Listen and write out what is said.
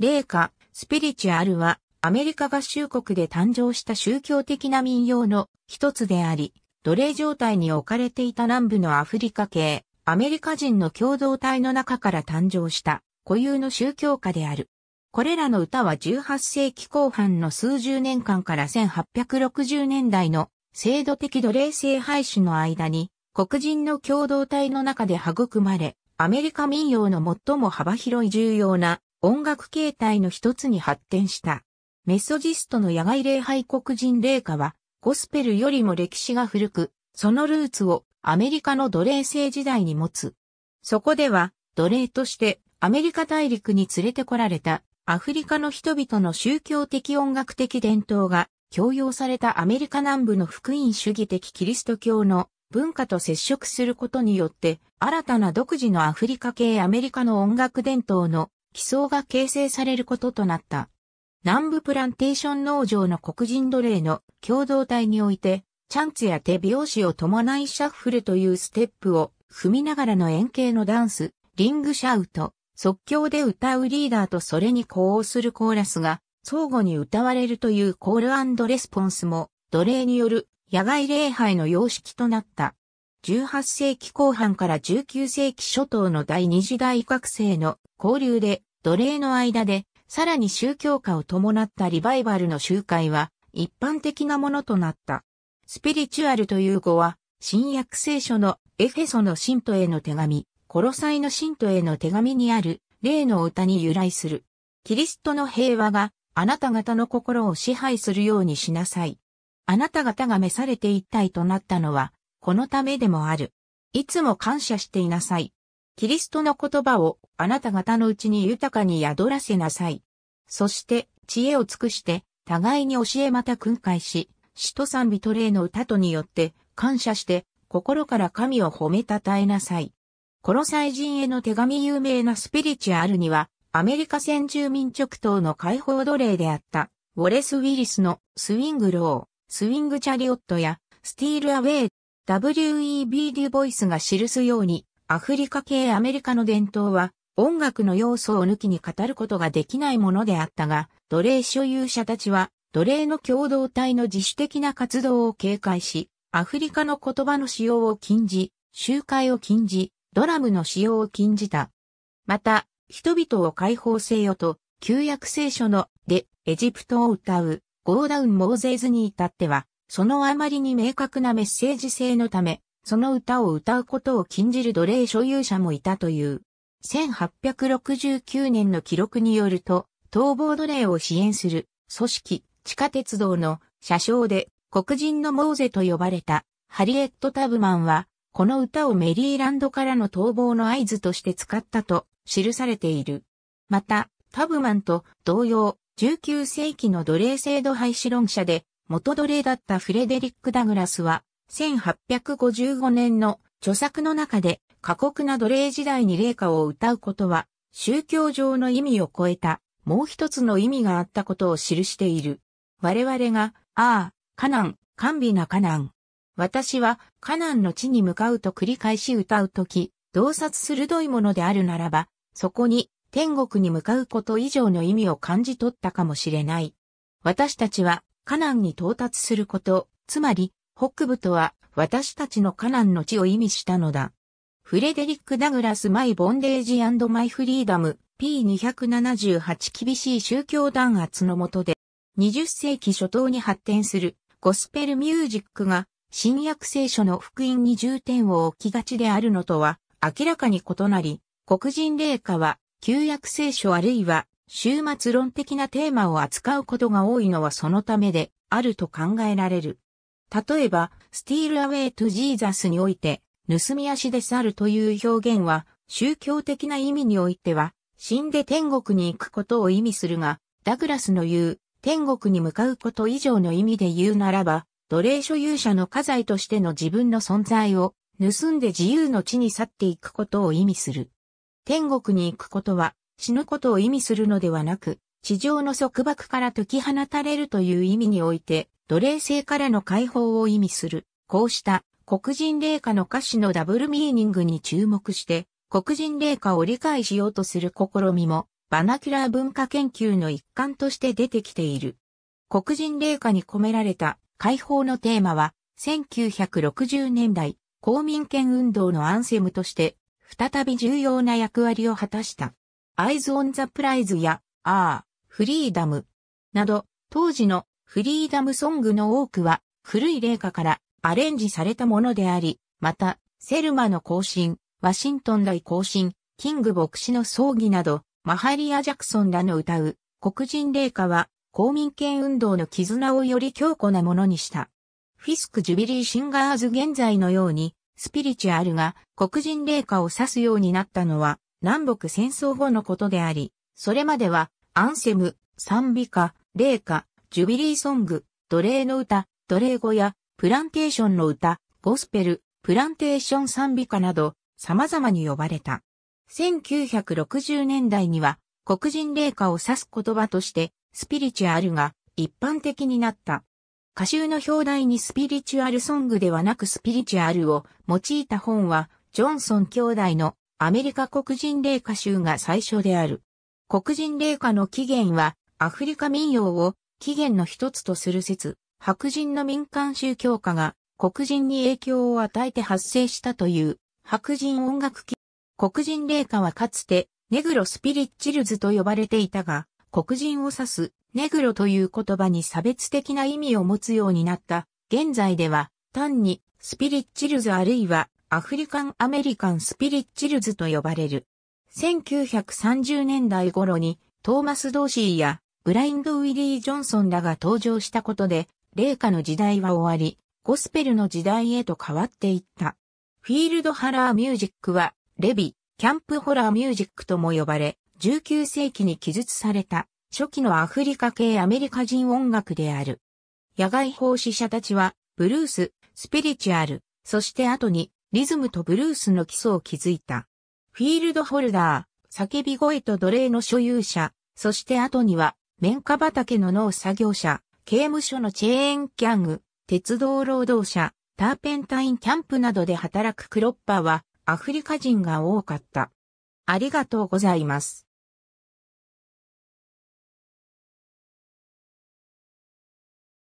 霊歌、スピリチュアルは、アメリカ合衆国で誕生した宗教的な民謡の一つであり、奴隷状態に置かれていた南部のアフリカ系、アメリカ人の共同体の中から誕生した固有の宗教家である。これらの歌は18世紀後半の数十年間から1860年代の制度的奴隷制廃止の間に黒人の共同体の中で育まれ、アメリカ民謡の最も幅広い重要な音楽形態の一つに発展した。メソジストの野外礼拝黒人霊歌は、ゴスペルよりも歴史が古く、そのルーツをアメリカの奴隷制時代に持つ。そこでは、奴隷としてアメリカ大陸に連れてこられたアフリカの人々の宗教的音楽的伝統が強要されたアメリカ南部の福音主義的キリスト教の文化と接触することによって新たな独自のアフリカ系アメリカの音楽伝統の基礎が形成されることとなった。南部プランテーション農場の黒人奴隷の共同体において、チャンツや手拍子を伴いシャッフルというステップを踏みながらの円形のダンス、リングシャウト、即興で歌うリーダーとそれに呼応するコーラスが相互に歌われるというコールレスポンスも奴隷による野外礼拝の様式となった。18世紀後半から19世紀初頭の第二次大学生の交流で奴隷の間でさらに宗教化を伴ったリバイバルの集会は一般的なものとなった。スピリチュアルという語は新約聖書のエフェソの信徒への手紙、コロサイの信徒への手紙にある例の歌に由来する。キリストの平和があなた方の心を支配するようにしなさい。あなた方が召されて一体となったのはこのためでもある。いつも感謝していなさい。キリストの言葉をあなた方のうちに豊かに宿らせなさい。そして、知恵を尽くして、互いに教えまた訓戒し、使徒賛美トレーの歌とによって、感謝して、心から神を褒めたたえなさい。コロサイ人への手紙有名なスピリチュアルには、アメリカ先住民直党の解放奴隷であった、ウォレス・ウィリスのスウィングロー、スウィングチャリオットや、スティールアウェイ W.E.B. デュボイスが記すように、アフリカ系アメリカの伝統は、音楽の要素を抜きに語ることができないものであったが、奴隷所有者たちは、奴隷の共同体の自主的な活動を警戒し、アフリカの言葉の使用を禁じ、集会を禁じ、ドラムの使用を禁じた。また、人々を解放せよと、旧約聖書のでエジプトを歌う、ゴーダウン・モーゼーズに至っては、そのあまりに明確なメッセージ性のため、その歌を歌うことを禁じる奴隷所有者もいたという。1869年の記録によると、逃亡奴隷を支援する組織、地下鉄道の車掌で黒人のモーゼと呼ばれたハリエット・タブマンは、この歌をメリーランドからの逃亡の合図として使ったと記されている。また、タブマンと同様、19世紀の奴隷制度廃止論者で、元奴隷だったフレデリック・ダグラスは、1855年の著作の中で過酷な奴隷時代に霊歌を歌うことは、宗教上の意味を超えた、もう一つの意味があったことを記している。我々が、ああ、カナン、甘美なカナン。私は、カナンの地に向かうと繰り返し歌うとき、洞察鋭いものであるならば、そこに、天国に向かうこと以上の意味を感じ取ったかもしれない。私たちは、カナンに到達すること、つまり、北部とは私たちのカナンの地を意味したのだ。フレデリック・ダグラス・マイ・ボンデージマイ・フリーダム、P278 厳しい宗教弾圧のもとで、20世紀初頭に発展するゴスペルミュージックが新約聖書の福音に重点を置きがちであるのとは明らかに異なり、黒人霊歌は旧約聖書あるいは終末論的なテーマを扱うことが多いのはそのためであると考えられる。例えば、スティールアウェイトジーザスにおいて、盗み足で去るという表現は、宗教的な意味においては、死んで天国に行くことを意味するが、ダグラスの言う、天国に向かうこと以上の意味で言うならば、奴隷所有者の家財としての自分の存在を、盗んで自由の地に去っていくことを意味する。天国に行くことは、死ぬことを意味するのではなく、地上の束縛から解き放たれるという意味において、奴隷制からの解放を意味する。こうした黒人霊歌の歌詞のダブルミーニングに注目して、黒人霊歌を理解しようとする試みも、バナキュラー文化研究の一環として出てきている。黒人霊歌に込められた解放のテーマは、1960年代、公民権運動のアンセムとして、再び重要な役割を果たした。アイズ・オン・ザ・プライズや、アー、フリーダム、など、当時のフリーダムソングの多くは、古い霊歌からアレンジされたものであり、また、セルマの行進、ワシントン大行進、キング牧師の葬儀など、マハリア・ジャクソンらの歌う黒人霊歌は、公民権運動の絆をより強固なものにした。フィスク・ジュビリー・シンガーズ現在のように、スピリチュアルが黒人霊歌を指すようになったのは、南北戦争後のことであり、それまでは、アンセム、賛美歌、霊歌、ジュビリーソング、奴隷の歌、奴隷語や、プランテーションの歌、ゴスペル、プランテーション賛美歌など、様々に呼ばれた。1960年代には、黒人霊歌を指す言葉として、スピリチュアルが一般的になった。歌集の表題にスピリチュアルソングではなくスピリチュアルを用いた本は、ジョンソン兄弟のアメリカ黒人霊歌集が最初である。黒人霊歌の起源は、アフリカ民謡を起源の一つとする説、白人の民間宗教家が黒人に影響を与えて発生したという白人音楽器。黒人霊歌はかつてネグロスピリッチルズと呼ばれていたが、黒人を指すネグロという言葉に差別的な意味を持つようになった。現在では単にスピリッチルズあるいはアフリカンアメリカンスピリッチルズと呼ばれる。1930年代頃にトーマス・ドーシーやブラインド・ウィリー・ジョンソンらが登場したことで、霊下の時代は終わり、ゴスペルの時代へと変わっていった。フィールドハラーミュージックは、レビ、キャンプホラーミュージックとも呼ばれ、19世紀に記述された、初期のアフリカ系アメリカ人音楽である。野外奉仕者たちは、ブルース、スピリチュアル、そして後にリズムとブルースの基礎を築いた。フィールドホルダー、叫び声と奴隷の所有者、そして後には、綿花畑の農作業者、刑務所のチェーンキャング、鉄道労働者、ターペンタインキャンプなどで働くクロッパは、アフリカ人が多かった。ありがとうございます。